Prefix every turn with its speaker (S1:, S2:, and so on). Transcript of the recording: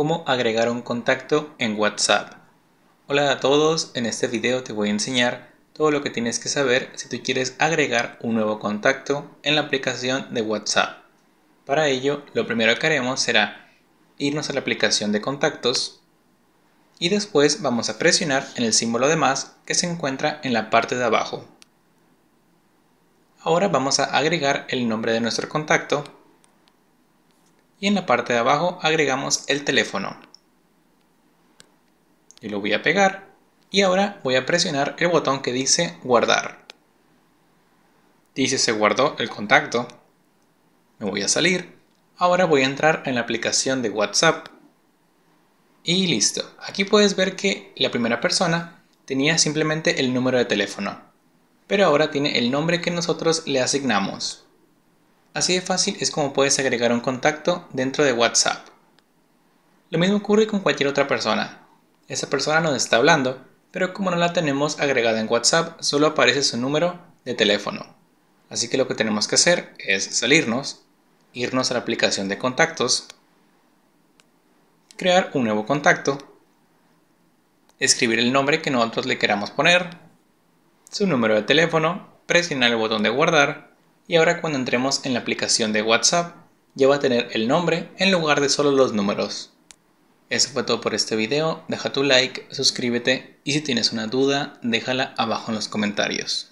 S1: cómo agregar un contacto en WhatsApp. Hola a todos, en este video te voy a enseñar todo lo que tienes que saber si tú quieres agregar un nuevo contacto en la aplicación de WhatsApp. Para ello, lo primero que haremos será irnos a la aplicación de contactos y después vamos a presionar en el símbolo de más que se encuentra en la parte de abajo. Ahora vamos a agregar el nombre de nuestro contacto y en la parte de abajo agregamos el teléfono. y lo voy a pegar y ahora voy a presionar el botón que dice guardar. Dice se guardó el contacto. Me voy a salir. Ahora voy a entrar en la aplicación de WhatsApp. Y listo. Aquí puedes ver que la primera persona tenía simplemente el número de teléfono. Pero ahora tiene el nombre que nosotros le asignamos. Así de fácil es como puedes agregar un contacto dentro de WhatsApp. Lo mismo ocurre con cualquier otra persona. Esa persona nos está hablando, pero como no la tenemos agregada en WhatsApp, solo aparece su número de teléfono. Así que lo que tenemos que hacer es salirnos, irnos a la aplicación de contactos, crear un nuevo contacto, escribir el nombre que nosotros le queramos poner, su número de teléfono, presionar el botón de guardar y ahora cuando entremos en la aplicación de WhatsApp ya va a tener el nombre en lugar de solo los números. Eso fue todo por este video, deja tu like, suscríbete y si tienes una duda déjala abajo en los comentarios.